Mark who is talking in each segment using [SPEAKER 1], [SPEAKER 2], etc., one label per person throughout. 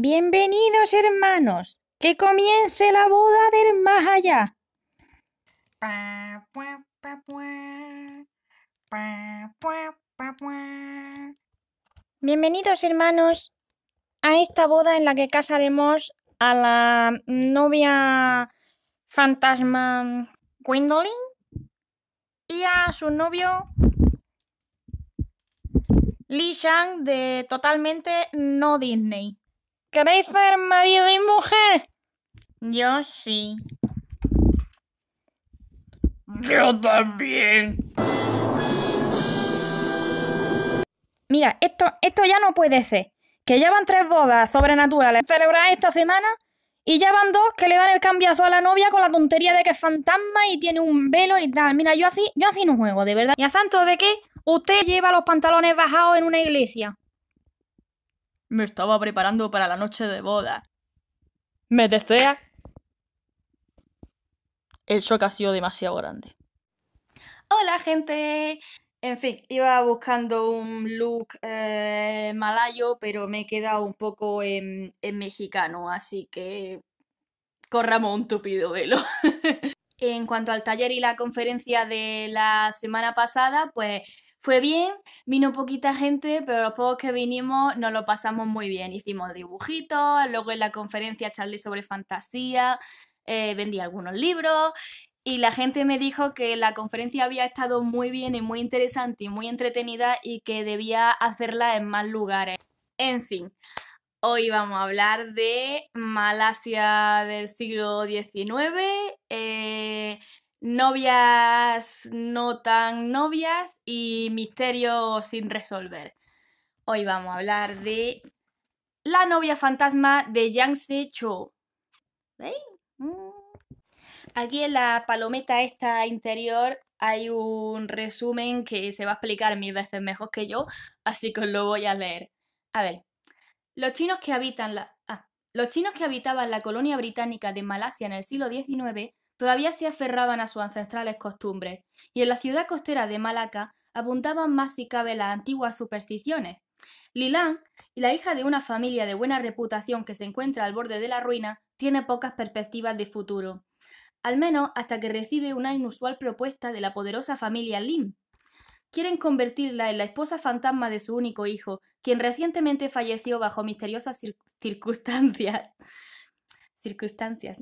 [SPEAKER 1] Bienvenidos hermanos, que comience la boda del más allá. Bienvenidos hermanos a esta boda en la que casaremos a la novia fantasma Gwendolyn y a su novio Lee Shang de totalmente no Disney. ¿Queréis ser marido y mujer? Yo sí. Yo también. Mira, esto, esto ya no puede ser. Que llevan tres bodas sobrenaturales celebradas esta semana y llevan dos que le dan el cambiazo a la novia con la tontería de que es fantasma y tiene un velo y tal. Mira, yo así, yo así no juego, de verdad. Y a santo de que usted lleva los pantalones bajados en una iglesia. Me estaba preparando para la noche de boda. ¿Me deseas? El shock ha sido demasiado grande. Hola, gente. En fin, iba buscando un look eh, malayo, pero me he quedado un poco en, en mexicano, así que corramos un tupido velo. en cuanto al taller y la conferencia de la semana pasada, pues fue bien, vino poquita gente, pero los pocos que vinimos nos lo pasamos muy bien. Hicimos dibujitos, luego en la conferencia charlé sobre fantasía, eh, vendí algunos libros y la gente me dijo que la conferencia había estado muy bien y muy interesante y muy entretenida y que debía hacerla en más lugares. En fin, hoy vamos a hablar de Malasia del siglo XIX, novias no tan novias y misterios sin resolver. Hoy vamos a hablar de la novia fantasma de Yangsecho Cho. ¿Veis? Mm. Aquí en la palometa esta interior hay un resumen que se va a explicar mil veces mejor que yo, así que os lo voy a leer. A ver, los chinos que habitan la... Ah, los chinos que habitaban la colonia británica de Malasia en el siglo XIX todavía se aferraban a sus ancestrales costumbres, y en la ciudad costera de Malaca abundaban más si cabe las antiguas supersticiones. y la hija de una familia de buena reputación que se encuentra al borde de la ruina, tiene pocas perspectivas de futuro, al menos hasta que recibe una inusual propuesta de la poderosa familia Lim. Quieren convertirla en la esposa fantasma de su único hijo, quien recientemente falleció bajo misteriosas circunstancias. circunstancias.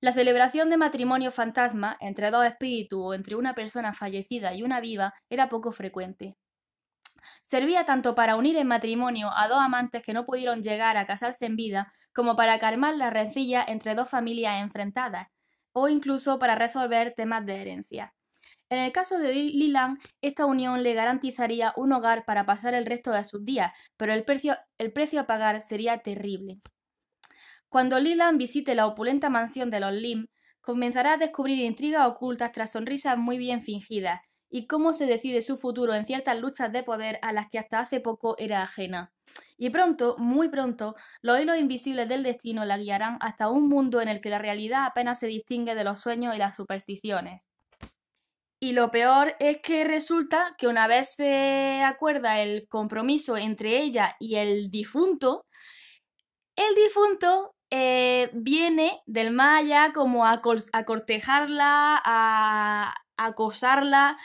[SPEAKER 1] La celebración de matrimonio fantasma entre dos espíritus o entre una persona fallecida y una viva era poco frecuente. Servía tanto para unir en matrimonio a dos amantes que no pudieron llegar a casarse en vida, como para calmar la rencilla entre dos familias enfrentadas, o incluso para resolver temas de herencia. En el caso de Lilan, esta unión le garantizaría un hogar para pasar el resto de sus días, pero el precio a pagar sería terrible. Cuando Leland visite la opulenta mansión de los Lim, comenzará a descubrir intrigas ocultas tras sonrisas muy bien fingidas, y cómo se decide su futuro en ciertas luchas de poder a las que hasta hace poco era ajena. Y pronto, muy pronto, los hilos invisibles del destino la guiarán hasta un mundo en el que la realidad apenas se distingue de los sueños y las supersticiones. Y lo peor es que resulta que una vez se acuerda el compromiso entre ella y el difunto, el difunto eh, viene del maya como a, cortejarla, a, acosarla,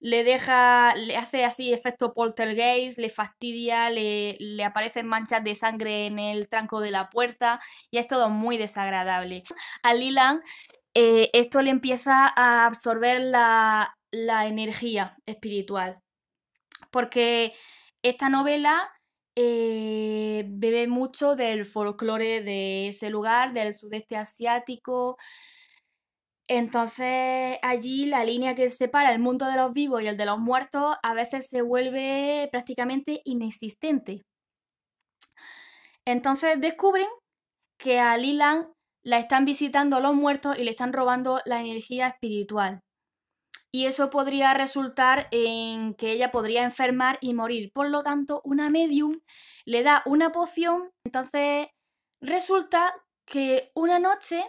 [SPEAKER 1] le deja, le hace así efecto poltergeist, le fastidia, le, aparecen manchas de sangre en el tranco de la puerta y es todo muy desagradable. A Lilan eh, esto le empieza a absorber la energía espiritual porque esta novela eh, bebe mucho del folclore de ese lugar, del sudeste asiático. Entonces allí la línea que separa el mundo de los vivos y el de los muertos a veces se vuelve prácticamente inexistente. Entonces descubren que a Lilan la están visitando los muertos y le están robando la energía espiritual y eso podría resultar en que ella podría enfermar y morir. Por lo tanto, una medium le da una poción, entonces resulta que una noche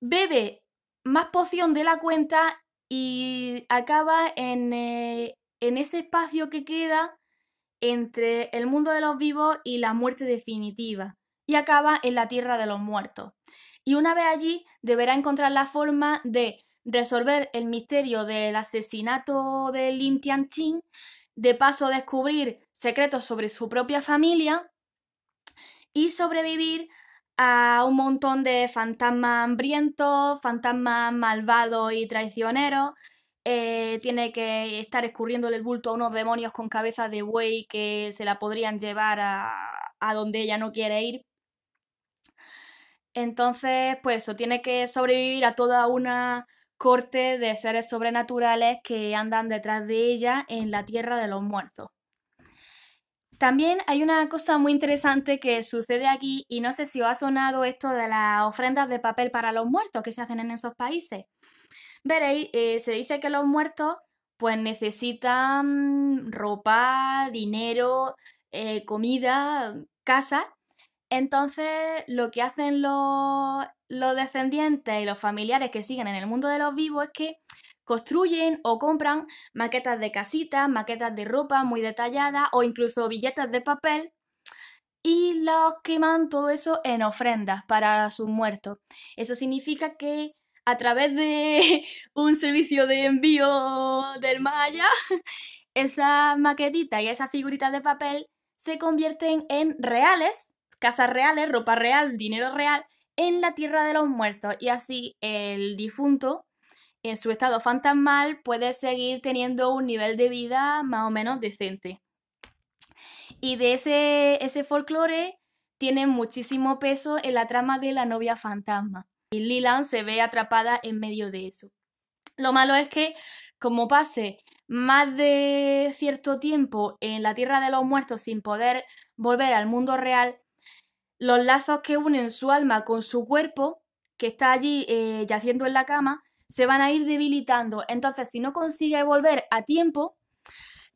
[SPEAKER 1] bebe más poción de la cuenta y acaba en, eh, en ese espacio que queda entre el mundo de los vivos y la muerte definitiva, y acaba en la tierra de los muertos. Y una vez allí deberá encontrar la forma de resolver el misterio del asesinato de Lin Tianqing, de paso descubrir secretos sobre su propia familia y sobrevivir a un montón de fantasmas hambrientos, fantasmas malvados y traicioneros. Eh, tiene que estar escurriéndole el bulto a unos demonios con cabeza de buey que se la podrían llevar a, a donde ella no quiere ir. Entonces, pues eso, tiene que sobrevivir a toda una corte de seres sobrenaturales que andan detrás de ella en la tierra de los muertos. También hay una cosa muy interesante que sucede aquí y no sé si os ha sonado esto de las ofrendas de papel para los muertos que se hacen en esos países. Veréis, eh, se dice que los muertos pues necesitan ropa, dinero, eh, comida, casa. Entonces lo que hacen los los descendientes y los familiares que siguen en el mundo de los vivos es que construyen o compran maquetas de casitas, maquetas de ropa muy detalladas o incluso billetes de papel y los queman todo eso en ofrendas para sus muertos. Eso significa que a través de un servicio de envío del Maya, esas maquetitas y esas figuritas de papel se convierten en reales, casas reales, ropa real, dinero real, en la tierra de los muertos y así el difunto en su estado fantasmal puede seguir teniendo un nivel de vida más o menos decente. Y de ese, ese folclore tiene muchísimo peso en la trama de la novia fantasma. Y Lilan se ve atrapada en medio de eso. Lo malo es que, como pase más de cierto tiempo en la Tierra de los Muertos sin poder volver al mundo real, los lazos que unen su alma con su cuerpo, que está allí eh, yaciendo en la cama, se van a ir debilitando. Entonces, si no consigue volver a tiempo,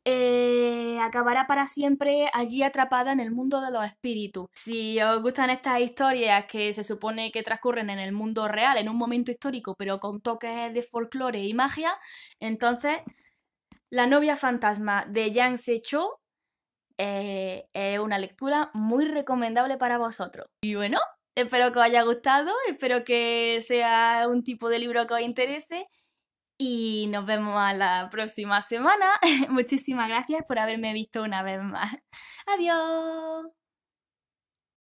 [SPEAKER 1] eh, acabará para siempre allí atrapada en el mundo de los espíritus. Si os gustan estas historias que se supone que transcurren en el mundo real, en un momento histórico, pero con toques de folclore y magia, entonces La novia fantasma de Yang Se-cho. Eh, es una lectura muy recomendable para vosotros. Y bueno, espero que os haya gustado, espero que sea un tipo de libro que os interese y nos vemos a la próxima semana. Muchísimas gracias por haberme visto una vez más. Adiós.